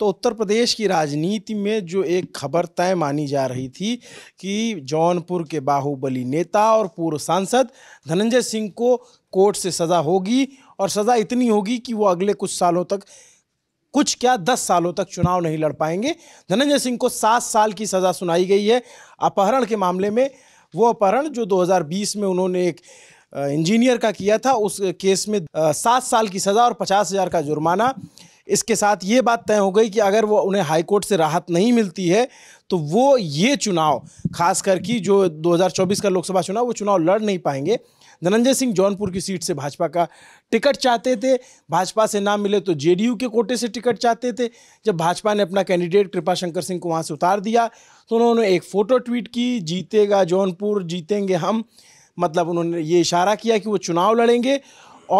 तो उत्तर प्रदेश की राजनीति में जो एक खबर तय मानी जा रही थी कि जौनपुर के बाहुबली नेता और पूर्व सांसद धनंजय सिंह को कोर्ट से सज़ा होगी और सज़ा इतनी होगी कि वो अगले कुछ सालों तक कुछ क्या दस सालों तक चुनाव नहीं लड़ पाएंगे धनंजय सिंह को सात साल की सज़ा सुनाई गई है अपहरण के मामले में वो अपहरण जो 2020 में उन्होंने एक इंजीनियर का किया था उस केस में सात साल की सज़ा और पचास हज़ार का जुर्माना इसके साथ ये बात तय हो गई कि अगर वो उन्हें हाईकोर्ट से राहत नहीं मिलती है तो वो ये चुनाव खास करके जो 2024 का लोकसभा चुनाव वो चुनाव लड़ नहीं पाएंगे धनंजय सिंह जौनपुर की सीट से भाजपा का टिकट चाहते थे भाजपा से ना मिले तो जेडीयू के कोटे से टिकट चाहते थे जब भाजपा ने अपना कैंडिडेट कृपा शंकर सिंह को वहाँ से उतार दिया तो उन्होंने एक फ़ोटो ट्वीट की जीतेगा जौनपुर जीतेंगे हम मतलब उन्होंने ये इशारा किया कि वो चुनाव लड़ेंगे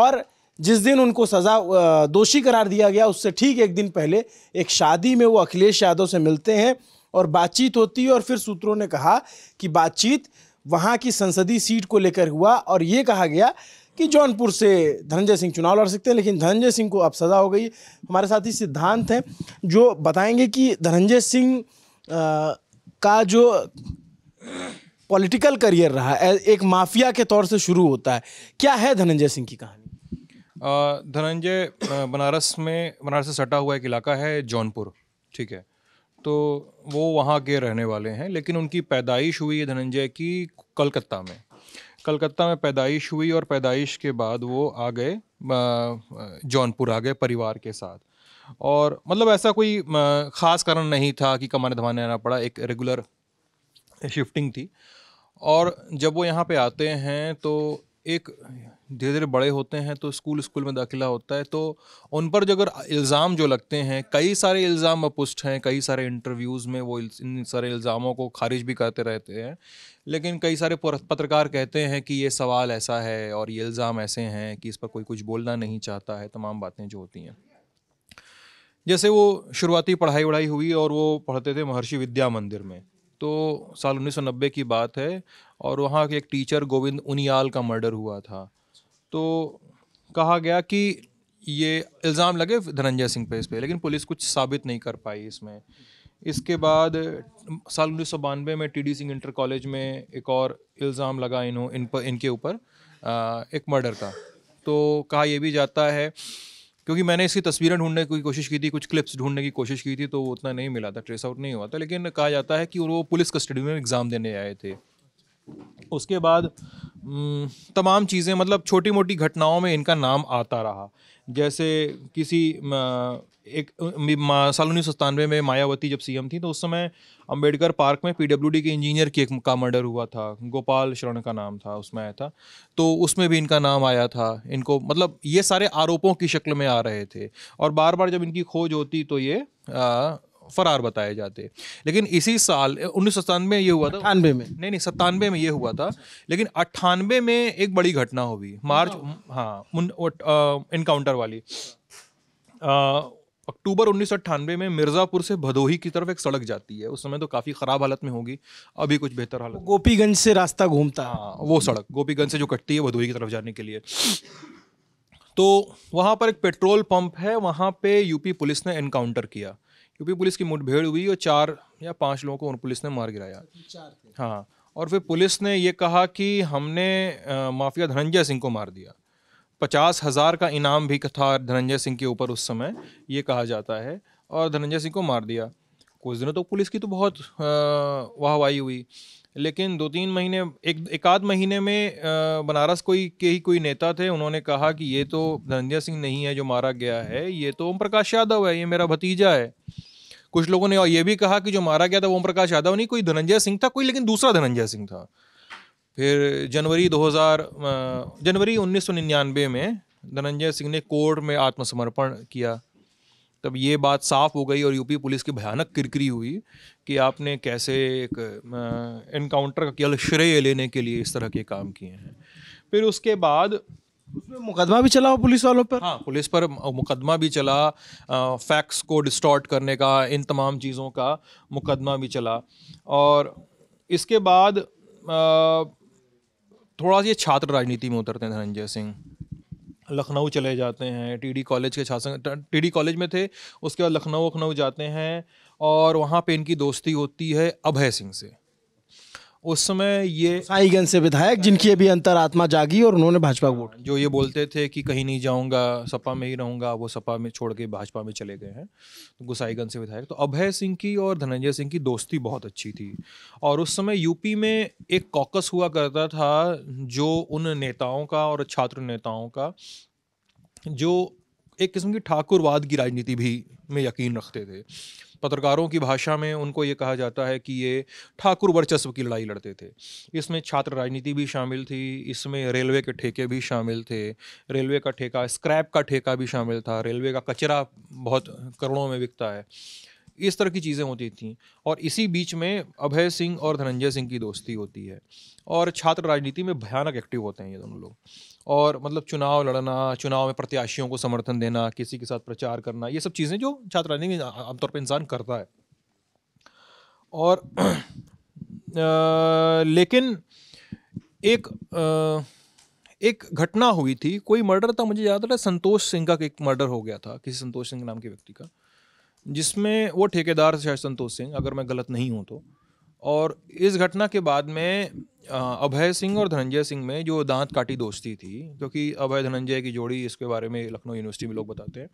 और जिस दिन उनको सज़ा दोषी करार दिया गया उससे ठीक एक दिन पहले एक शादी में वो अखिलेश यादव से मिलते हैं और बातचीत होती है और फिर सूत्रों ने कहा कि बातचीत वहाँ की संसदीय सीट को लेकर हुआ और ये कहा गया कि जौनपुर से धनंजय सिंह चुनाव लड़ सकते हैं लेकिन धनंजय सिंह को अब सज़ा हो गई हमारे साथ ही सिद्धांत हैं जो बताएंगे कि धनंजय सिंह का जो पॉलिटिकल करियर रहा एक माफिया के तौर से शुरू होता है क्या है धनंजय सिंह की कहानी धनंजय बनारस में बनारस से सटा हुआ एक इलाका है जौनपुर ठीक है तो वो वहाँ के रहने वाले हैं लेकिन उनकी पैदाइश हुई है धनंजय की कलकत्ता में कलकत्ता में पैदाइश हुई और पैदाइश के बाद वो आ गए जौनपुर आ गए परिवार के साथ और मतलब ऐसा कोई ख़ास कारण नहीं था कि कमाने धमाने आना पड़ा एक रेगुलर शिफ्टिंग थी और जब वो यहाँ पे आते हैं तो एक धीरे धीरे बड़े होते हैं तो स्कूल स्कूल में दाखिला होता है तो उन पर जो अगर इल्ज़ाम जो लगते हैं कई सारे इल्ज़ाम अपुष्ट हैं कई सारे इंटरव्यूज़ में वो इन सारे इल्ज़ामों को खारिज भी करते रहते हैं लेकिन कई सारे पत्रकार कहते हैं कि ये सवाल ऐसा है और ये इल्ज़ाम ऐसे हैं कि इस पर कोई कुछ बोलना नहीं चाहता है तमाम बातें जो होती हैं जैसे वो शुरुआती पढ़ाई वढ़ाई हुई और वो पढ़ते थे महर्षि विद्या मंदिर में तो साल 1990 की बात है और वहाँ के एक टीचर गोविंद उनियाल का मर्डर हुआ था तो कहा गया कि ये इल्ज़ाम लगे धनंजय सिंह पे इस पर लेकिन पुलिस कुछ साबित नहीं कर पाई इसमें इसके बाद साल उन्नीस में टीडी सिंह इंटर कॉलेज में एक और इल्ज़ाम लगा इन्हों इन पर इनके ऊपर एक मर्डर का तो कहा यह भी जाता है क्योंकि मैंने इसकी तस्वीरें ढूंढने की कोशिश की थी कुछ क्लिप्स ढूंढने की कोशिश की थी तो वो उतना नहीं मिला था ट्रेस आउट नहीं हुआ था लेकिन कहा जाता है कि वो पुलिस कस्टडी में एग्ज़ाम देने आए थे उसके बाद तमाम चीज़ें मतलब छोटी मोटी घटनाओं में इनका नाम आता रहा जैसे किसी एक साल उन्नीस सौ में मायावती जब सीएम थी तो उस समय अंबेडकर पार्क में पीडब्ल्यूडी के इंजीनियर के का मर्डर हुआ था गोपाल शरण का नाम था उसमें आया था तो उसमें भी इनका नाम आया था इनको मतलब ये सारे आरोपों की शक्ल में आ रहे थे और बार बार जब इनकी खोज होती तो ये आ, फरार बताए जाते लेकिन इसी साल उन्नीस सौ में ये हुआ था अठानवे में नहीं नहीं सत्तानवे में ये हुआ था लेकिन अट्ठानवे में एक बड़ी घटना हुई मार्च हाँ इनकाउंटर हाँ, वाली अक्टूबर उन्नीस में मिर्ज़ापुर से भदोही की तरफ एक सड़क जाती है उस समय तो काफ़ी ख़राब हालत में होगी अभी कुछ बेहतर हालत गोपीगंज से रास्ता घूमता हाँ वो सड़क गोपीगंज से जो कटती है भदोही की तरफ जाने के लिए तो वहाँ पर एक पेट्रोल पंप है वहाँ पे यूपी पुलिस ने एनकाउंटर किया यूपी पुलिस की मुठभेड़ हुई और चार या पांच लोगों को पुलिस ने मार गिराया हाँ और फिर पुलिस ने ये कहा कि हमने माफिया धनंजय सिंह को मार दिया पचास हज़ार का इनाम भी था धनंजय सिंह के ऊपर उस समय ये कहा जाता है और धनंजय सिंह को मार दिया कुछ दिनों तो पुलिस की तो बहुत वाहवाही हुई लेकिन दो तीन महीने एक एक आध महीने में बनारस कोई के ही कोई नेता थे उन्होंने कहा कि ये तो धनंजय सिंह नहीं है जो मारा गया है ये तो ओम प्रकाश यादव है ये मेरा भतीजा है कुछ लोगों ने और ये भी कहा कि जो मारा गया था ओम प्रकाश यादव नहीं कोई धनंजय सिंह था कोई लेकिन दूसरा धनंजय सिंह था फिर जनवरी 2000 जनवरी 1999 में धनंजय सिंह ने कोर्ट में आत्मसमर्पण किया तब ये बात साफ हो गई और यूपी पुलिस की भयानक किरकिरी हुई कि आपने कैसे एक एनकाउंटर का केवल श्रेय लेने के लिए इस तरह के काम किए हैं फिर उसके बाद उसमें मुकदमा भी चला पुलिस वालों पर हाँ पुलिस पर मुकदमा भी चला फैक्ट्स को डिस्टॉर्ट करने का इन तमाम चीज़ों का मुकदमा भी चला और इसके बाद आ, थोड़ा सा ये छात्र राजनीति में उतरते हैं धनंजय सिंह लखनऊ चले जाते हैं टीडी कॉलेज के छात्र टीडी कॉलेज में थे उसके बाद लखनऊ लखनऊ जाते हैं और वहाँ पे इनकी दोस्ती होती है अभय सिंह से उस समय ये साईगंज से विधायक जिनकी अभी अंतरात्मा जागी और उन्होंने भाजपा को वोट जो ये बोलते थे कि कहीं नहीं जाऊंगा सपा में ही रहूंगा वो सपा में छोड़ के भाजपा में चले गए हैं तो गुसाईगंज से विधायक तो अभय सिंह की और धनंजय सिंह की दोस्ती बहुत अच्छी थी और उस समय यूपी में एक कॉकस हुआ करता था जो उन नेताओं का और छात्र नेताओं का जो एक किस्म की ठाकुरवाद की राजनीति भी में यकीन रखते थे पत्रकारों की भाषा में उनको ये कहा जाता है कि ये ठाकुर वर्चस्व की लड़ाई लड़ते थे इसमें छात्र राजनीति भी शामिल थी इसमें रेलवे के ठेके भी शामिल थे रेलवे का ठेका स्क्रैप का ठेका भी शामिल था रेलवे का कचरा बहुत करोड़ों में बिकता है इस तरह की चीज़ें होती थी और इसी बीच में अभय सिंह और धनंजय सिंह की दोस्ती होती है और छात्र राजनीति में भयानक एक्टिव होते हैं ये दोनों लोग और मतलब चुनाव लड़ना चुनाव में प्रत्याशियों को समर्थन देना किसी के साथ प्रचार करना ये सब चीज़ें जो छात्र राजनीति में आमतौर पर इंसान करता है और आ, लेकिन एक आ, एक घटना हुई थी कोई मर्डर था मुझे याद है संतोष सिंह का एक मर्डर हो गया था किसी संतोष सिंह नाम के व्यक्ति का जिसमें वो ठेकेदार शायद संतोष सिंह अगर मैं गलत नहीं हूँ तो और इस घटना के बाद में अभय सिंह और धनंजय सिंह में जो दांत काटी दोस्ती थी क्योंकि अभय धनंजय की जोड़ी इसके बारे में लखनऊ यूनिवर्सिटी में लोग बताते हैं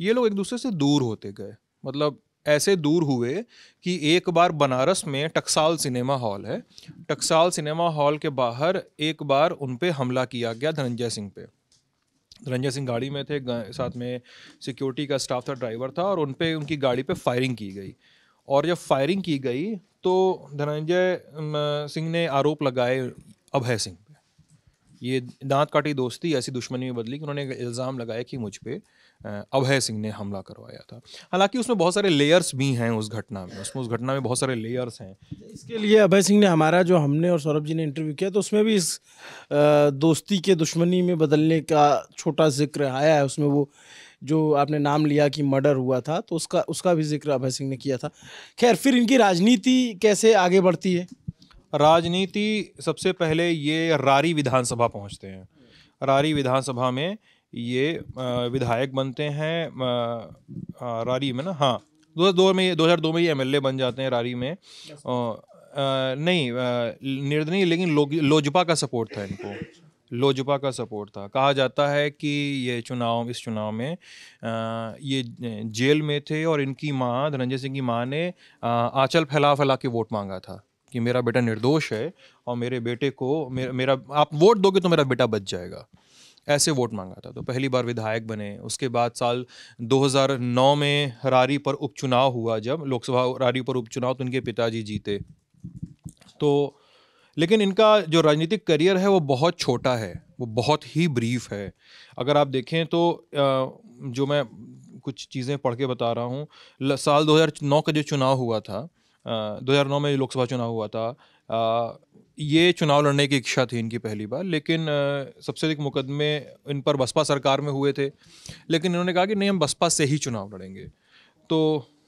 ये लोग एक दूसरे से दूर होते गए मतलब ऐसे दूर हुए कि एक बार बनारस में टकसाल सिनेमा हॉल है टकसाल सिनेमा हॉल के बाहर एक बार उन पर हमला किया गया धनंजय सिंह पे रंजय सिंह गाड़ी में थे साथ में सिक्योरिटी का स्टाफ था ड्राइवर था और उन पर उनकी गाड़ी पर फायरिंग की गई और जब फायरिंग की गई तो धनंजय सिंह ने आरोप लगाए अभय सिंह पे ये दांत काटी दोस्ती ऐसी दुश्मनी में बदली कि उन्होंने इल्ज़ाम लगाया कि मुझ पर अभय सिंह ने हमला करवाया था हालांकि उसमें बहुत सारे लेयर्स भी हैं उस घटना में उसमें उस घटना में बहुत सारे लेयर्स हैं इसके लिए अभय सिंह ने हमारा जो हमने और सौरभ जी ने इंटरव्यू किया तो उसमें भी इस दोस्ती के दुश्मनी में बदलने का छोटा जिक्र आया है उसमें वो जो आपने नाम लिया कि मर्डर हुआ था तो उसका उसका भी जिक्र अभय सिंह ने किया था खैर फिर इनकी राजनीति कैसे आगे बढ़ती है राजनीति सबसे पहले ये रारी विधानसभा पहुंचते हैं रारी विधानसभा में ये विधायक बनते हैं रारी में ना हाँ दो हज़ार दो में दो हज़ार दो में ये एमएलए बन जाते हैं रारी में नहीं निर्दनी लेकिन लोजपा का सपोर्ट था इनको लोजपा का सपोर्ट था कहा जाता है कि ये चुनाव इस चुनाव में आ, ये जेल में थे और इनकी माँ धनंजय सिंह की माँ ने आ, फैला फैला के वोट मांगा था कि मेरा बेटा निर्दोष है और मेरे बेटे को मे, मेरा आप वोट दोगे तो मेरा बेटा बच जाएगा ऐसे वोट मांगा था तो पहली बार विधायक बने उसके बाद साल 2009 में हरारी पर उपचुनाव हुआ जब लोकसभा हरारी पर उपचुनाव तो इनके पिताजी जीते तो लेकिन इनका जो राजनीतिक करियर है वो बहुत छोटा है वो बहुत ही ब्रीफ है अगर आप देखें तो जो मैं कुछ चीज़ें पढ़ के बता रहा हूँ साल 2009 का जो चुनाव हुआ था 2009 में लोकसभा चुनाव हुआ था ये चुनाव लड़ने की इच्छा थी इनकी पहली बार लेकिन सबसे अधिक मुकदमे इन पर बसपा सरकार में हुए थे लेकिन इन्होंने कहा कि नहीं हम बसपा से ही चुनाव लड़ेंगे तो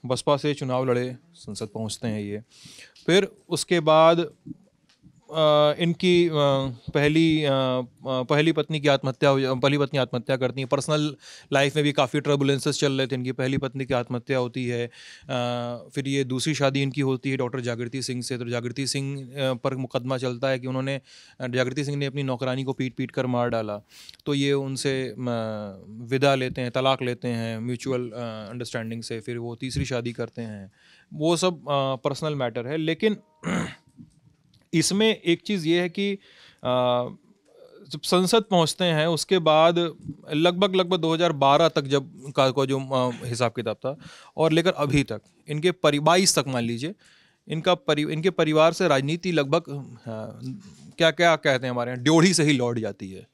बसपा से चुनाव लड़े संसद पहुंचते हैं ये फिर उसके बाद इनकी पहली पहली पत्नी की आत्महत्या पहली पत्नी आत्महत्या करती है पर्सनल लाइफ में भी काफ़ी ट्रबुलेंसेस चल रहे थे इनकी पहली पत्नी की आत्महत्या होती है फिर ये दूसरी शादी इनकी होती है डॉक्टर जागृति सिंह से तो जागृति सिंह पर मुकदमा चलता है कि उन्होंने जागृति सिंह ने अपनी नौकरानी को पीट पीट कर मार डाला तो ये उनसे विदा लेते हैं तलाक लेते हैं म्यूचुअल अंडरस्टैंडिंग से फिर वो तीसरी शादी करते हैं वो सब पर्सनल मैटर है लेकिन इसमें एक चीज़ ये है कि जब संसद पहुंचते हैं उसके बाद लगभग लगभग 2012 तक जब का को जो हिसाब किताब था और लेकर अभी तक इनके परिबाईस तक मान लीजिए इनका परि इनके परिवार से राजनीति लगभग क्या क्या कहते हैं हमारे यहाँ ड्योढ़ी से ही लौट जाती है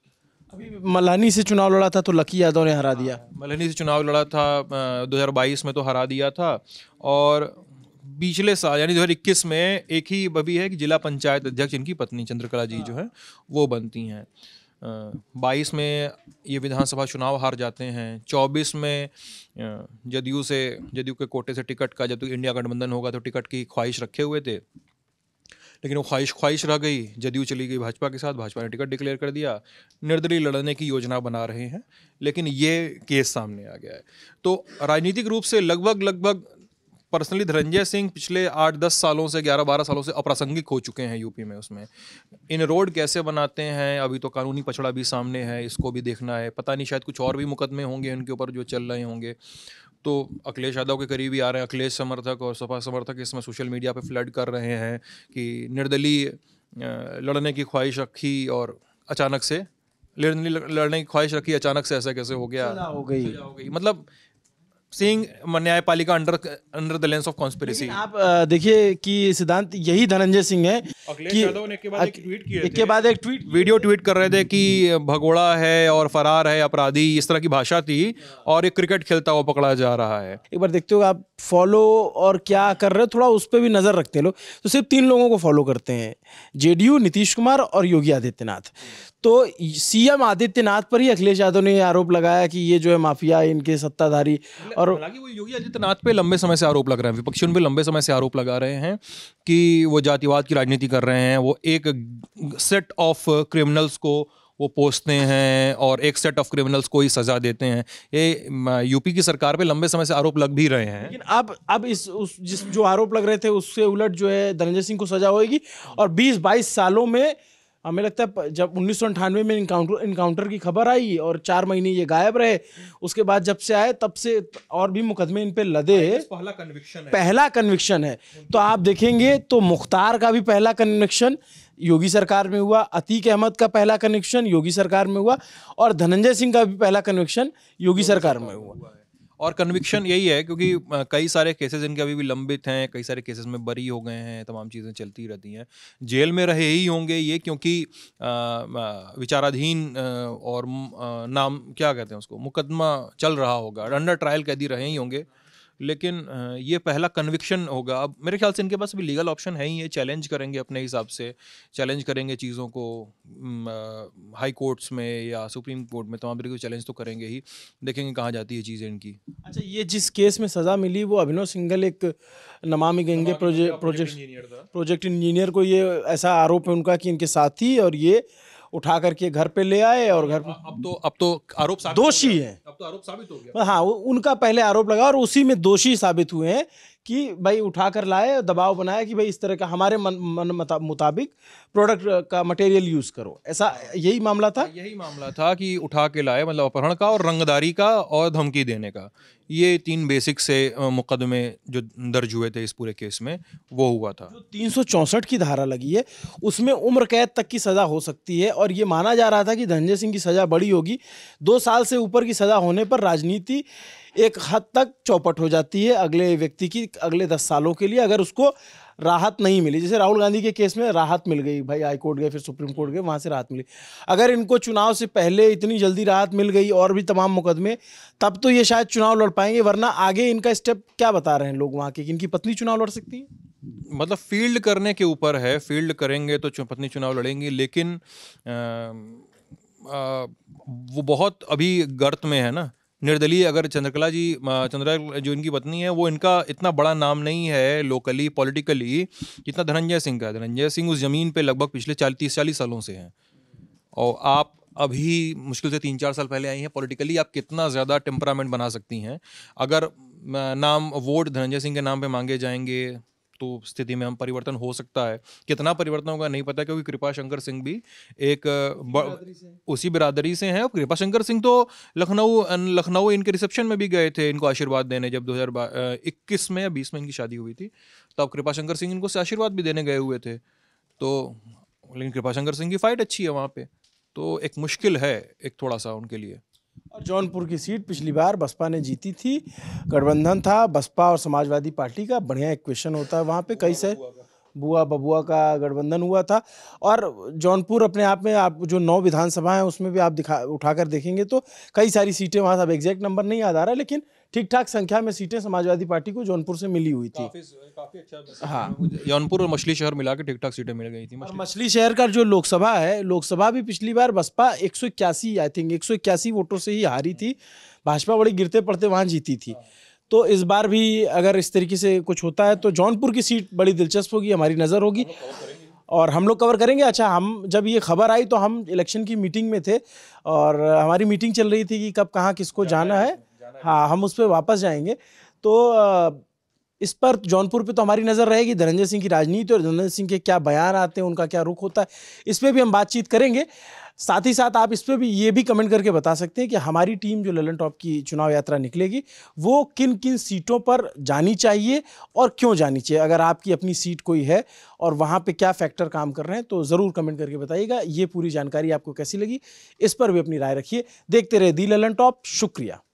अभी मलानी से चुनाव लड़ा था तो लकी यादव ने हरा दिया हाँ, मलानी से चुनाव लड़ा था 2022 में तो हरा दिया था और पिछले साल यानी दो हज़ार इक्कीस में एक ही बबी है कि जिला पंचायत अध्यक्ष इनकी पत्नी चंद्रकला जी हाँ। जो है वो बनती हैं बाईस में ये विधानसभा चुनाव हार जाते हैं चौबीस में जदयू से जदयू के कोटे से टिकट का जब तक तो इंडिया गठबंधन होगा तो टिकट की ख्वाहिश रखे हुए थे लेकिन वो ख्वाहिश ख्वाहिश रह गई जदयू चली गई भाजपा के साथ भाजपा ने टिकट डिक्लेयर कर दिया निर्दलीय लड़ने की योजना बना रहे हैं लेकिन ये केस सामने आ गया है तो राजनीतिक रूप से लगभग लगभग पर्सनली धनंजय सिंह पिछले आठ दस सालों से ग्यारह बारह सालों से अप्रासंगिक हो चुके हैं यूपी में उसमें इन रोड कैसे बनाते हैं अभी तो कानूनी पछड़ा भी सामने है इसको भी देखना है पता नहीं शायद कुछ और भी मुकदमे होंगे इनके ऊपर जो चल रहे होंगे तो अखिलेश यादव के करीब ही आ रहे हैं अखिलेश समर्थक और सपा समर्थक इसमें सोशल मीडिया पर फ्लड कर रहे हैं कि निर्दलीय लड़ने की ख्वाहिश रखी और अचानक से लड़ने लड़ने की ख्वाहिश रखी अचानक से ऐसा कैसे हो गया हो गई हो गई मतलब सीइंग न्यायपालिका under under the lens of conspiracy आप देखिए कि सिद्धांत यही धनंजय सिंह है कि ने के बाद एक ट्वीट किए के बाद एक ट्वीट वीडियो ट्वीट कर रहे थे कि भगोड़ा है और फरार है अपराधी इस तरह की भाषा थी और एक क्रिकेट खेलता हुआ पकड़ा जा रहा है एक बार देखते हो आप फॉलो और क्या कर रहे हो थोड़ा उस पर भी नज़र रखते हैं लोग तो सिर्फ तीन लोगों को फॉलो करते हैं जेडीयू नीतीश कुमार और योगी आदित्यनाथ तो सीएम आदित्यनाथ पर ही अखिलेश यादव ने आरोप लगाया कि ये जो है माफिया इनके सत्ताधारी और वो योगी आदित्यनाथ पे लंबे समय से आरोप लग रहे हैं विपक्षी उन पर लंबे समय से आरोप लगा रहे हैं कि वो जातिवाद की राजनीति कर रहे हैं वो एक सेट ऑफ क्रिमिनल्स को वो पोसते हैं और एक सेट ऑफ क्रिमिनल्स को ही सजा देते हैं ये यूपी की सरकार पे लंबे समय से आरोप लग भी रहे हैं लेकिन अब अब इस उस जिस जो आरोप लग रहे थे उससे उलट जो है धनंजय सिंह को सजा होगी और 20-22 सालों में हाँ, हमें लगता है जब उन्नीस सौ अंठानवे में इनकाउंटर इनकाउंटर की खबर आई और चार महीने ये गायब रहे उसके बाद जब से आए तब से और भी मुकदमे इन पे लदे हाँ, पहला कन्विक्शन पहला कन्विक्शन है तो आप देखेंगे तो मुख्तार का भी पहला कन्विक्शन योगी सरकार में हुआ अतीक अहमद का पहला कन्विक्शन योगी सरकार में हुआ और धनंजय सिंह का भी पहला कन्विक्शन योगी सरकार में हुआ और कन्विक्शन यही है क्योंकि कई सारे केसेस इनके अभी भी लंबित हैं कई सारे केसेस में बरी हो गए हैं तमाम चीज़ें चलती रहती हैं जेल में रहे ही होंगे ये क्योंकि विचाराधीन और नाम क्या कहते हैं उसको मुकदमा चल रहा होगा अंडर ट्रायल कैदी रहे ही होंगे लेकिन ये पहला कन्विक्शन होगा अब मेरे ख्याल से इनके पास अभी लीगल ऑप्शन है ही है चैलेंज करेंगे अपने हिसाब से चैलेंज करेंगे चीज़ों को हाई कोर्ट्स में या सुप्रीम कोर्ट में तमाम तरीके के चैलेंज तो करेंगे ही देखेंगे कहाँ जाती है चीज़ें इनकी अच्छा ये जिस केस में सज़ा मिली वो अभिनव सिंगल एक नमामि गेंगे प्रोजेक्ट प्रोजेक्ट इंजीनियर को ये ऐसा आरोप है उनका कि इनके साथी और ये उठा करके घर पे ले आए और घर अब तो अब तो आरोप दोषी है अब तो आरोप साबित हो गया हाँ उनका पहले आरोप लगा और उसी में दोषी साबित हुए हैं कि भाई उठा कर लाए दबाव बनाया कि भाई इस तरह का हमारे मन, मन मुताबिक प्रोडक्ट का मटेरियल यूज करो ऐसा यही मामला था यही मामला था कि उठा के लाए मतलब अपहरण का और रंगदारी का और धमकी देने का ये तीन बेसिक से मुकदमे जो दर्ज हुए थे इस पूरे केस में वो हुआ था तीन की धारा लगी है उसमें उम्र कैद तक की सज़ा हो सकती है और ये माना जा रहा था कि धनंजय सिंह की सज़ा बड़ी होगी दो साल से ऊपर की सज़ा होने पर राजनीति एक हद तक चौपट हो जाती है अगले व्यक्ति की अगले दस सालों के लिए अगर उसको राहत नहीं मिली जैसे राहुल गांधी के केस में राहत मिल गई भाई हाई कोर्ट गए फिर सुप्रीम कोर्ट गए वहाँ से राहत मिली अगर इनको चुनाव से पहले इतनी जल्दी राहत मिल गई और भी तमाम मुकदमे तब तो ये शायद चुनाव लड़ पाएंगे वरना आगे इनका स्टेप क्या बता रहे हैं लोग वहाँ के कि इनकी पत्नी चुनाव लड़ सकती है मतलब फील्ड करने के ऊपर है फील्ड करेंगे तो पत्नी चुनाव लड़ेंगी लेकिन आ, आ, वो बहुत अभी गर्त में है ना निर्दलीय अगर चंद्रकला जी चंद्रा जो इनकी पत्नी है वो इनका इतना बड़ा नाम नहीं है लोकली पॉलिटिकली जितना धनंजय सिंह का धनंजय सिंह उस ज़मीन पे लगभग पिछले चालीस तीस चालीस सालों से हैं और आप अभी मुश्किल से तीन चार साल पहले आई हैं पॉलिटिकली आप कितना ज़्यादा टेम्परामेंट बना सकती हैं अगर नाम वोट धनंजय सिंह के नाम पे मांगे जाएंगे तो स्थिति में हम परिवर्तन हो सकता है कितना परिवर्तन होगा नहीं पता क्योंकि कृपा शंकर सिंह भी एक बिरादरी उसी बिरादरी से हैं और कृपा शंकर सिंह तो लखनऊ लखनऊ इनके रिसेप्शन में भी गए थे इनको आशीर्वाद देने जब 2021 में या बीस में इनकी शादी हुई थी तब कृपा शंकर सिंह इनको आशीर्वाद भी देने गए हुए थे तो लेकिन कृपा शंकर सिंह की फाइट अच्छी है वहाँ पर तो एक मुश्किल है एक थोड़ा सा उनके लिए और जौनपुर की सीट पिछली बार बसपा ने जीती थी गठबंधन था बसपा और समाजवादी पार्टी का बढ़िया इक्वेशन होता है वहाँ पे कई से बुआ बबुआ का गठबंधन हुआ था और जौनपुर अपने आप में आप जो नौ विधानसभा हैं उसमें भी आप दिखा उठाकर देखेंगे तो कई सारी सीटें वहाँ से अब एग्जैक्ट नंबर नहीं याद आ रहा लेकिन ठीक ठाक संख्या में सीटें समाजवादी पार्टी को जौनपुर से मिली हुई थी काफी, अच्छा हाँ जौनपुर और मछली शहर मिला के ठीक ठाक सीटें मिल गई थी मछली, मछली शहर का जो लोकसभा है लोकसभा भी पिछली बार बसपा एक सौ इक्यासी आई थिंक एक सौ इक्यासी वोटों से ही हारी थी भाजपा बड़ी गिरते पड़ते वहाँ जीती थी हाँ। तो इस बार भी अगर इस तरीके से कुछ होता है तो जौनपुर की सीट बड़ी दिलचस्प होगी हमारी नज़र होगी और हम लोग कवर करेंगे अच्छा हम जब ये खबर आई तो हम इलेक्शन की मीटिंग में थे और हमारी मीटिंग चल रही थी कि कब कहाँ किसको जाना है हाँ हम उस पर वापस जाएंगे तो इस पर जौनपुर पे तो हमारी नज़र रहेगी धनंजय सिंह की राजनीति और धनंजय सिंह के क्या बयान आते हैं उनका क्या रुख होता है इस पर भी हम बातचीत करेंगे साथ ही साथ आप इस पर भी ये भी कमेंट करके बता सकते हैं कि हमारी टीम जो ललन टॉप की चुनाव यात्रा निकलेगी वो किन किन सीटों पर जानी चाहिए और क्यों जानी चाहिए अगर आपकी अपनी सीट कोई है और वहाँ पे क्या फैक्टर काम कर रहे हैं तो ज़रूर कमेंट करके बताइएगा ये पूरी जानकारी आपको कैसी लगी इस पर भी अपनी राय रखिए देखते रहे दी ललन टॉप शुक्रिया